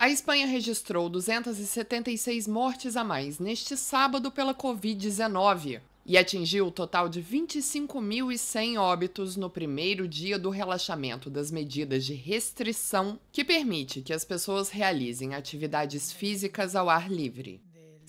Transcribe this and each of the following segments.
A Espanha registrou 276 mortes a mais neste sábado pela Covid-19 e atingiu o total de 25.100 óbitos no primeiro dia do relaxamento das medidas de restrição que permite que as pessoas realizem atividades físicas ao ar livre.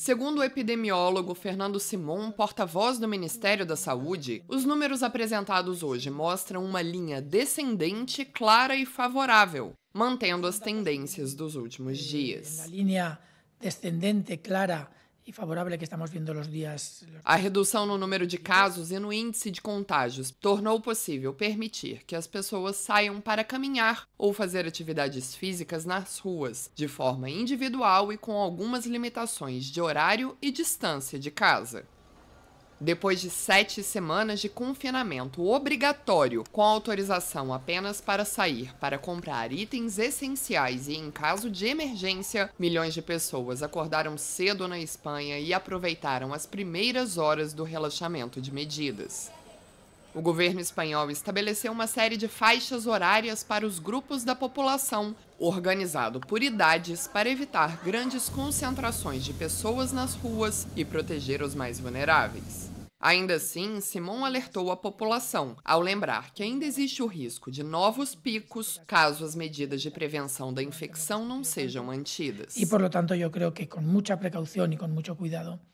Segundo o epidemiólogo Fernando Simon, porta-voz do Ministério da Saúde, os números apresentados hoje mostram uma linha descendente clara e favorável, mantendo as tendências dos últimos dias. linha descendente clara e favorável que estamos vendo nos dias. A redução no número de casos e no índice de contágios tornou possível permitir que as pessoas saiam para caminhar ou fazer atividades físicas nas ruas, de forma individual e com algumas limitações de horário e distância de casa. Depois de sete semanas de confinamento obrigatório, com autorização apenas para sair para comprar itens essenciais e em caso de emergência, milhões de pessoas acordaram cedo na Espanha e aproveitaram as primeiras horas do relaxamento de medidas. O governo espanhol estabeleceu uma série de faixas horárias para os grupos da população organizado por idades para evitar grandes concentrações de pessoas nas ruas e proteger os mais vulneráveis. Ainda assim, Simon alertou a população, ao lembrar que ainda existe o risco de novos picos caso as medidas de prevenção da infecção não sejam mantidas. E, por lo tanto, eu creio que com muita precaução e com muito cuidado